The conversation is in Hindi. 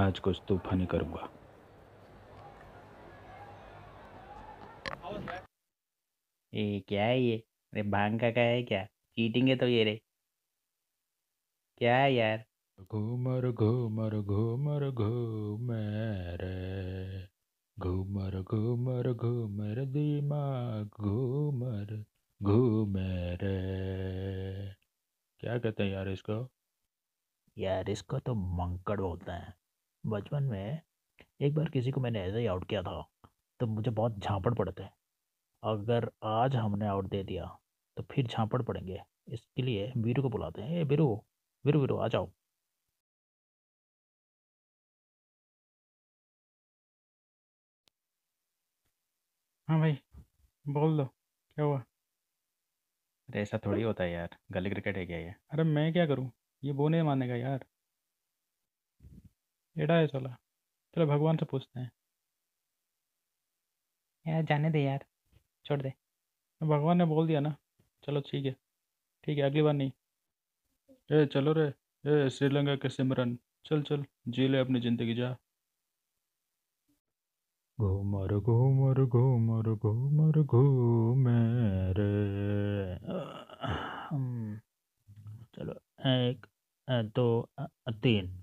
आज कुछ तो फनी करूँगा ये क्या है ये अरे भांग का, है क्या चीटिंग है तो ये रे क्या है यार घूमर घूमर घूमर घूमर घूमर घूमर घूमर दिमाग घूमर घूमर क्या कहते हैं यार इसको यार इसको तो मंकड़ बोलते हैं बचपन में एक बार किसी को मैंने ऐसे ही आउट किया था तो मुझे बहुत झांपड़ पड़ते अगर आज हमने आउट दे दिया तो फिर झांपड़ पड़ेंगे इसके लिए वीरू को बुलाते हैं ए वीरू वीरू वीरू आ जाओ हाँ भाई बोल दो क्या हुआ अरे ऐसा थोड़ी होता है यार गली क्रिकेट है क्या ये अरे मैं क्या करूँ ये वो नहीं मानेगा यार एड़ा है चला चलो भगवान से पूछते हैं यार जाने दे यार छोड़ दे भगवान ने बोल दिया ना चलो ठीक है ठीक है अगली बार नहीं ए चलो रे ए श्रीलंका के सिमरन चल चल जी ले अपनी जिंदगी जा घूमर घूमर घूमर घूमर घूम रे चलो एक दो तीन